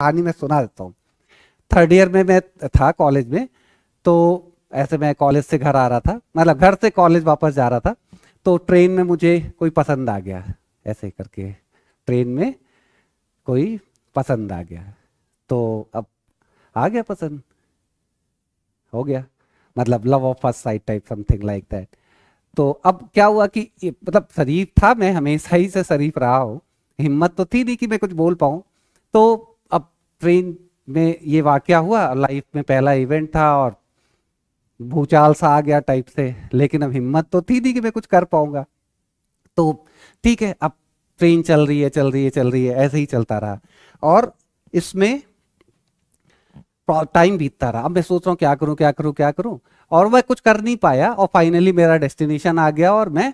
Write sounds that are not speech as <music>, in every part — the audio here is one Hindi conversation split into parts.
कहानी मैं सुना देता हूँ थर्ड ईयर में मैं था कॉलेज में तो ऐसे मैं कॉलेज से घर आ रहा था मतलब घर से कॉलेज वापस जा रहा था तो ट्रेन में मुझे कोई पसंद आ गया ऐसे करके ट्रेन में कोई पसंद आ गया तो अब आ गया पसंद हो गया मतलब love of first sight type something like that तो अब क्या हुआ कि मतलब शरीफ था मैं हमेशा ही से शरीफ रहा हूँ हिम्मत तो थी नहीं कि मैं कुछ बोल पाऊँ तो ट्रेन में ये वाक्य हुआ लाइफ में पहला इवेंट था और भूचाल सा आ गया टाइप से लेकिन अब हिम्मत तो थी नहीं कि मैं कुछ कर पाऊंगा तो ठीक है अब ट्रेन चल रही है चल रही है चल रही है ऐसे ही चलता रहा और इसमें टाइम बीतता रहा अब मैं सोच रहा हूँ क्या करूँ क्या करूँ क्या करूँ और मैं कुछ कर नहीं पाया और फाइनली मेरा डेस्टिनेशन आ गया और मैं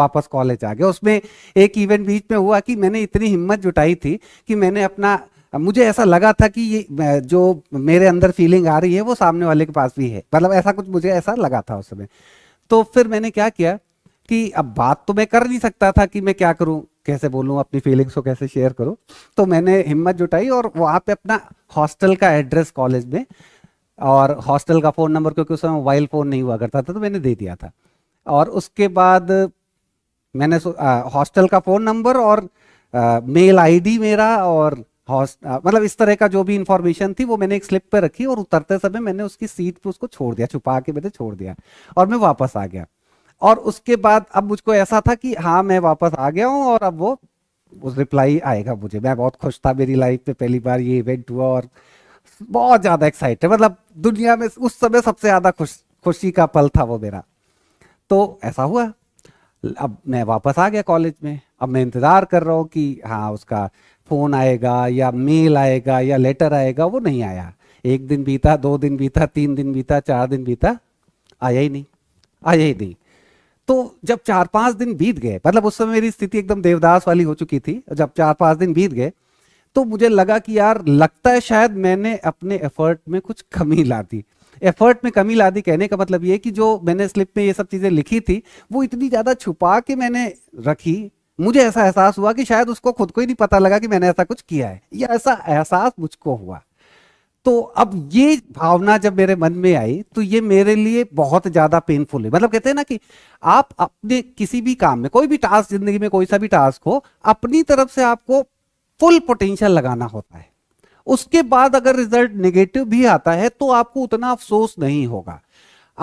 वापस कॉलेज आ गया उसमें एक इवेंट बीच में हुआ कि मैंने इतनी हिम्मत जुटाई थी कि मैंने अपना मुझे ऐसा लगा था कि ये जो मेरे अंदर फीलिंग आ रही है वो सामने वाले के पास भी है मतलब ऐसा कुछ मुझे ऐसा लगा था उस समय तो फिर मैंने क्या किया कि अब बात तो मैं कर नहीं सकता था कि मैं क्या करूं कैसे बोलूं अपनी फीलिंग्स को कैसे शेयर करूं तो मैंने हिम्मत जुटाई और वहाँ पे अपना हॉस्टल का एड्रेस कॉलेज में और हॉस्टल का फ़ोन नंबर क्योंकि उस समय मोबाइल फ़ोन नहीं हुआ करता था तो मैंने दे दिया था और उसके बाद मैंने हॉस्टल का फ़ोन नंबर और आ, मेल आईडी मेरा और मतलब इस तरह का जो भी इंफॉर्मेशन थी वो मैंने एक स्लिप पे रखी और उतरते समय मैंने उसकी सीट पे उसको छोड़ दिया छुपा के मैंने छोड़ दिया और मैं वापस आ गया और उसके बाद अब मुझको ऐसा था कि हाँ मैं वापस आ गया हूँ और अब वो उस रिप्लाई आएगा मुझे मैं बहुत खुश था मेरी लाइफ में पहली बार ये इवेंट हुआ और बहुत ज़्यादा एक्साइटेड मतलब दुनिया में उस समय सबसे ज़्यादा खुश खुशी का पल था वो मेरा तो ऐसा हुआ अब मैं वापस आ गया कॉलेज में अब मैं इंतज़ार कर रहा हूँ कि हाँ उसका फ़ोन आएगा या मेल आएगा या लेटर आएगा वो नहीं आया एक दिन बीता दो दिन बीता तीन दिन बीता चार दिन बीता आया ही नहीं आया ही नहीं तो जब चार पांच दिन बीत गए मतलब उस समय मेरी स्थिति एकदम देवदास वाली हो चुकी थी जब चार पांच दिन बीत गए तो मुझे लगा कि यार लगता है शायद मैंने अपने एफर्ट में कुछ कमी ला दी एफर्ट में कमी ला दी कहने का मतलब ये कि जो मैंने स्लिप में ये सब चीज़ें लिखी थी वो इतनी ज़्यादा छुपा के मैंने रखी मुझे ऐसा एहसास हुआ कि शायद उसको खुद को ही नहीं पता लगा कि मैंने ऐसा कुछ किया है या ऐसा एहसास मुझको हुआ तो अब ये भावना जब मेरे मन में आई तो ये मेरे लिए बहुत ज्यादा पेनफुल है मतलब कहते हैं ना कि आप अपने किसी भी काम में कोई भी टास्क जिंदगी में कोई सा भी टास्क हो अपनी तरफ से आपको फुल पोटेंशियल लगाना होता है उसके बाद अगर रिजल्ट नेगेटिव भी आता है तो आपको उतना अफसोस नहीं होगा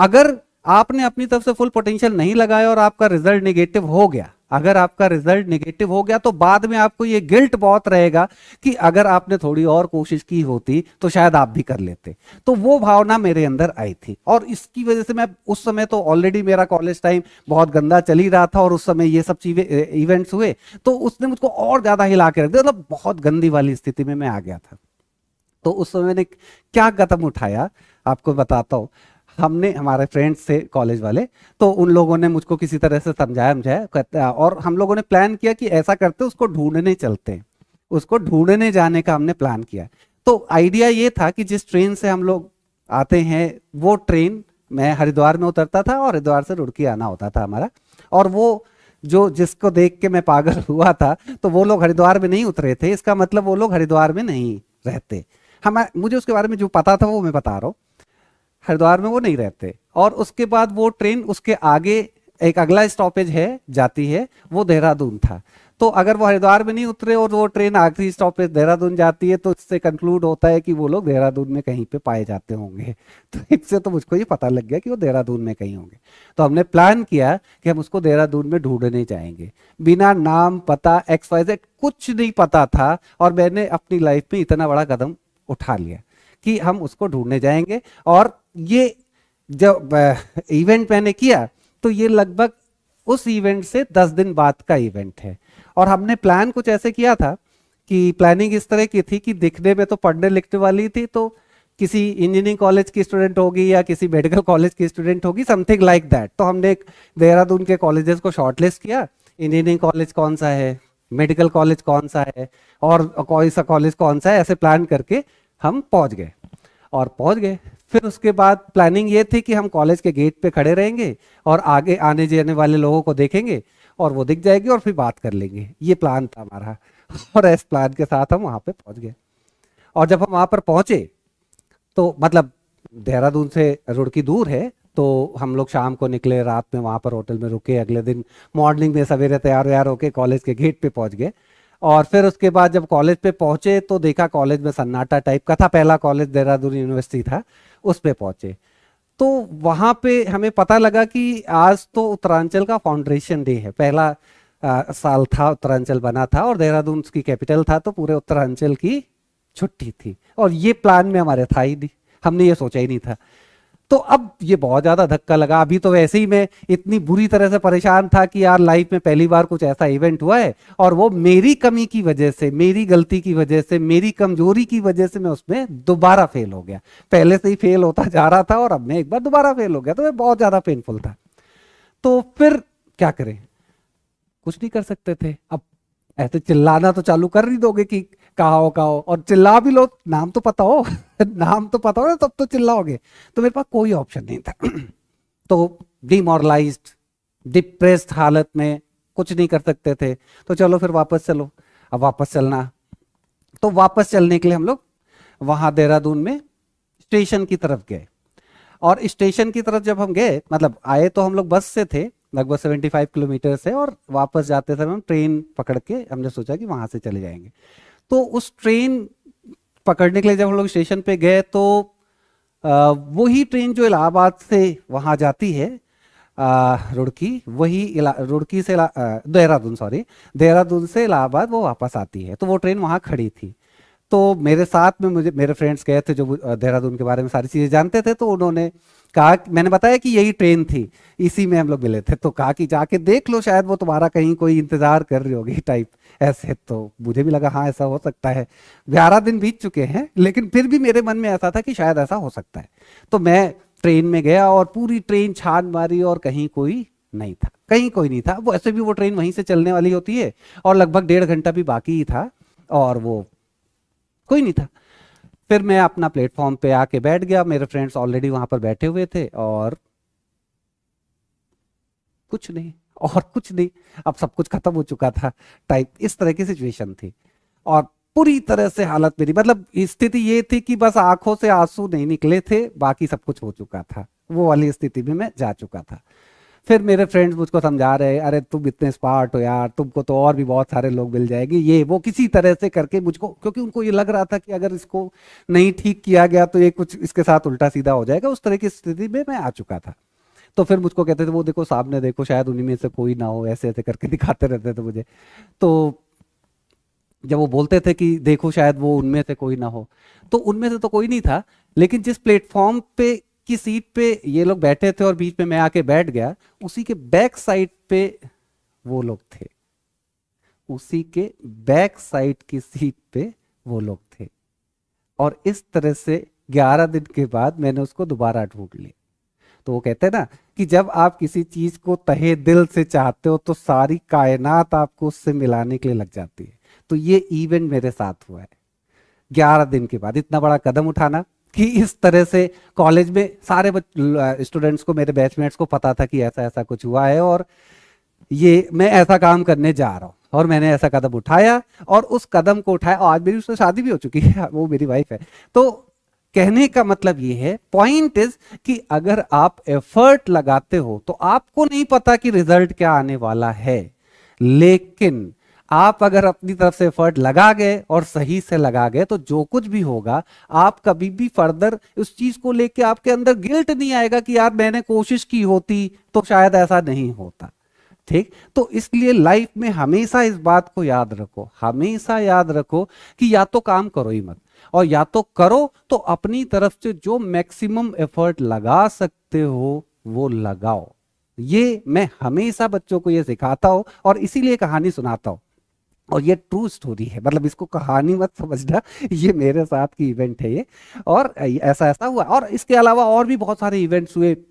अगर आपने अपनी तरफ से फुल पोटेंशियल नहीं लगाया और आपका रिजल्ट नेगेटिव हो गया अगर आपका रिजल्ट नेगेटिव हो गया तो बाद में आपको ये गिल्ट बहुत रहेगा कि अगर आपने थोड़ी और कोशिश की होती तो शायद आप भी कर लेते तो वो भावना मेरे अंदर आई थी और इसकी वजह से मैं उस समय तो ऑलरेडी मेरा कॉलेज टाइम बहुत गंदा चल ही रहा था और उस समय ये सब चीजें इवेंट्स हुए तो उसने मुझको और ज्यादा हिला के रख दिया मतलब बहुत गंदी वाली स्थिति में मैं आ गया था तो उस समय मैंने क्या कदम उठाया आपको बताता हूँ हमने हमारे फ्रेंड्स थे कॉलेज वाले तो उन लोगों ने मुझको किसी तरह से समझाया समझाया और हम लोगों ने प्लान किया कि ऐसा करते उसको ढूंढने चलते उसको ढूंढने जाने का हमने प्लान किया तो आइडिया ये था कि जिस ट्रेन से हम लोग आते हैं वो ट्रेन मैं हरिद्वार में उतरता था और हरिद्वार से रुड़की आना होता था हमारा और वो जो जिसको देख के मैं पागल <laughs> हुआ था तो वो लोग हरिद्वार में नहीं उतरे थे इसका मतलब वो लोग हरिद्वार में नहीं रहते हम मुझे उसके बारे में जो पता था वो मैं बता रहा हूँ हरिद्वार में वो नहीं रहते और उसके बाद वो ट्रेन उसके आगे एक अगला स्टॉपेज है जाती है वो देहरादून था तो अगर वो हरिद्वार में नहीं उतरे और वो ट्रेन आखिरी स्टॉपेज देहरादून जाती है तो इससे कंक्लूड होता है कि वो लोग देहरादून में कहीं पे पाए जाते होंगे तो इससे तो मुझको ये पता लग गया कि वो देहरादून में कहीं होंगे तो हमने प्लान किया कि हम उसको देहरादून में ढूंढने जाएंगे बिना नाम पता एक्स कुछ नहीं पता था और मैंने अपनी लाइफ में इतना बड़ा कदम उठा लिया कि हम उसको ढूंढने जाएंगे और ये जब इवेंट मैंने किया तो ये लगभग उस इवेंट से दस दिन बाद का इवेंट है और हमने प्लान कुछ ऐसे किया था कि प्लानिंग इस तरह की थी कि दिखने में तो पढ़ने लिखने वाली थी तो किसी इंजीनियरिंग कॉलेज की स्टूडेंट होगी या किसी मेडिकल कॉलेज की स्टूडेंट होगी समथिंग लाइक दैट तो हमने एक देहरादून के कॉलेजेस को शॉर्टलिस्ट किया इंजीनियरिंग कॉलेज कौन सा है मेडिकल कॉलेज कौन सा है और कोई सा कॉलेज कौन सा है ऐसे प्लान करके हम पहुंच गए और पहुंच गए फिर उसके बाद प्लानिंग ये थी कि हम कॉलेज के गेट पे खड़े रहेंगे और आगे आने जाने वाले लोगों को देखेंगे और वो दिख जाएगी और फिर बात कर लेंगे ये प्लान था हमारा और इस प्लान के साथ हम वहाँ पे पहुँच गए और जब हम वहाँ पर पहुँचे तो मतलब देहरादून से रुड़की दूर है तो हम लोग शाम को निकले रात में वहाँ पर होटल में रुके अगले दिन मॉर्निंग में सवेरे तैयार व्यार होके कॉलेज के गेट पे पहुँच गए और फिर उसके बाद जब कॉलेज पे पहुंचे तो देखा कॉलेज में सन्नाटा टाइप का था पहला कॉलेज देहरादून यूनिवर्सिटी था उस पर पहुंचे तो वहाँ पे हमें पता लगा कि आज तो उत्तरांचल का फाउंडेशन डे है पहला आ, साल था उत्तरांचल बना था और देहरादून उसकी कैपिटल था तो पूरे उत्तरांचल की छुट्टी थी और ये प्लान में हमारे था ही नहीं हमने ये सोचा ही नहीं था तो अब ये बहुत ज्यादा धक्का लगा अभी तो वैसे ही मैं इतनी बुरी तरह से परेशान था कि यार लाइफ में पहली बार कुछ ऐसा इवेंट हुआ है और वो मेरी कमी की वजह से मेरी गलती की वजह से मेरी कमजोरी की वजह से मैं उसमें दोबारा फेल हो गया पहले से ही फेल होता जा रहा था और अब मैं एक बार दोबारा फेल हो गया तो मैं बहुत ज्यादा पेनफुल था तो फिर क्या करें कुछ नहीं कर सकते थे अब ऐसे तो चिल्लाना तो चालू कर ही दोगे कि कहाओ कहाओ और चिल्ला भी लो नाम तो पता हो <laughs> नाम तो पता हो ना तब तो चिल्लाओगे तो मेरे पास कोई ऑप्शन नहीं था <clears throat> तो डिमोरलाइज डिप्रेस्ड हालत में कुछ नहीं कर सकते थे तो चलो फिर वापस चलो अब वापस चलना तो वापस चलने के लिए हम लोग वहां देहरादून में स्टेशन की तरफ गए और स्टेशन की तरफ जब हम गए मतलब आए तो हम लोग बस से थे लगभग 75 किलोमीटर से और वापस जाते समय हम ट्रेन पकड़ के हमने सोचा कि वहाँ से चले जाएंगे तो उस ट्रेन पकड़ने के लिए जब हम लोग स्टेशन पे गए तो वही ट्रेन जो इलाहाबाद से वहाँ जाती है रुड़की वही रुड़की से देहरादून सॉरी देहरादून से इलाहाबाद वो वापस आती है तो वो ट्रेन वहाँ खड़ी थी तो मेरे साथ में मुझे मेरे फ्रेंड्स गए थे जो देहरादून के बारे में सारी चीज़ें जानते थे तो उन्होंने कहा मैंने बताया कि यही ट्रेन थी इसी में हम लोग मिले थे तो कहा कि जाके देख लो शायद वो तुम्हारा कहीं कोई इंतजार कर रही होगी टाइप ऐसे तो मुझे भी लगा हाँ ऐसा हो सकता है ग्यारह दिन बीत चुके हैं लेकिन फिर भी मेरे मन में ऐसा था कि शायद ऐसा हो सकता है तो मैं ट्रेन में गया और पूरी ट्रेन छान मारी और कहीं कोई नहीं था कहीं कोई नहीं था वो ऐसे भी वो ट्रेन वहीं से चलने वाली होती है और लगभग डेढ़ घंटा भी बाकी ही था और वो कोई नहीं था फिर मैं अपना प्लेटफॉर्म पे आके बैठ गया मेरे फ्रेंड्स ऑलरेडी वहां पर बैठे हुए थे और कुछ नहीं और कुछ नहीं अब सब कुछ खत्म हो चुका था टाइप इस तरह की सिचुएशन थी और पूरी तरह से हालत मेरी मतलब स्थिति ये थी कि बस आंखों से आंसू नहीं निकले थे बाकी सब कुछ हो चुका था वो वाली स्थिति में मैं जा चुका था फिर मेरे फ्रेंड्स मुझको समझा रहे अरे तुम इतने स्मार्ट हो यार तुमको तो और भी बहुत सारे लोग मिल जाएंगे ये वो किसी तरह से करके मुझको क्योंकि उनको ये लग रहा था कि अगर इसको नहीं ठीक किया गया तो ये कुछ इसके साथ उल्टा सीधा हो जाएगा उस तरह की स्थिति में मैं आ चुका था तो फिर मुझको कहते थे वो देखो सामने देखो शायद उन्हीं में से कोई ना हो ऐसे ऐसे करके दिखाते रहते थे मुझे तो जब वो बोलते थे कि देखो शायद वो उनमें से कोई ना हो तो उनमें से तो कोई नहीं था लेकिन जिस प्लेटफॉर्म पे की सीट पे ये लोग बैठे थे और बीच में मैं आके बैठ गया उसी के बैक साइड पे वो लोग थे उसी के बैक साइड की सीट पे वो लोग थे और इस तरह से 11 दिन के बाद मैंने उसको दोबारा ढूंढ लिया तो वो कहते हैं ना कि जब आप किसी चीज को तहे दिल से चाहते हो तो सारी कायनात आपको उससे मिलाने के लिए लग जाती है तो ये इवेंट मेरे साथ हुआ है ग्यारह दिन के बाद इतना बड़ा कदम उठाना कि इस तरह से कॉलेज में सारे स्टूडेंट्स को मेरे बैचमेट्स को पता था कि ऐसा ऐसा कुछ हुआ है और ये मैं ऐसा काम करने जा रहा हूँ और मैंने ऐसा कदम उठाया और उस कदम को उठाया और आज मेरी उससे शादी भी हो चुकी है <laughs> वो मेरी वाइफ है तो कहने का मतलब ये है पॉइंट इज कि अगर आप एफर्ट लगाते हो तो आपको नहीं पता कि रिजल्ट क्या आने वाला है लेकिन आप अगर अपनी तरफ से एफर्ट लगा गए और सही से लगा गए तो जो कुछ भी होगा आप कभी भी फर्दर उस चीज को लेके आपके अंदर गिल्ट नहीं आएगा कि यार मैंने कोशिश की होती तो शायद ऐसा नहीं होता ठीक तो इसलिए लाइफ में हमेशा इस बात को याद रखो हमेशा याद रखो कि या तो काम करो ही मत और या तो करो तो अपनी तरफ से जो मैक्सिमम एफर्ट लगा सकते हो वो लगाओ ये मैं हमेशा बच्चों को ये सिखाता हूं और इसीलिए कहानी सुनाता हूं और ये ट्रू स्टोरी है मतलब इसको कहानी मत समझना ये मेरे साथ की इवेंट है ये और ऐसा ऐसा हुआ और इसके अलावा और भी बहुत सारे इवेंट्स हुए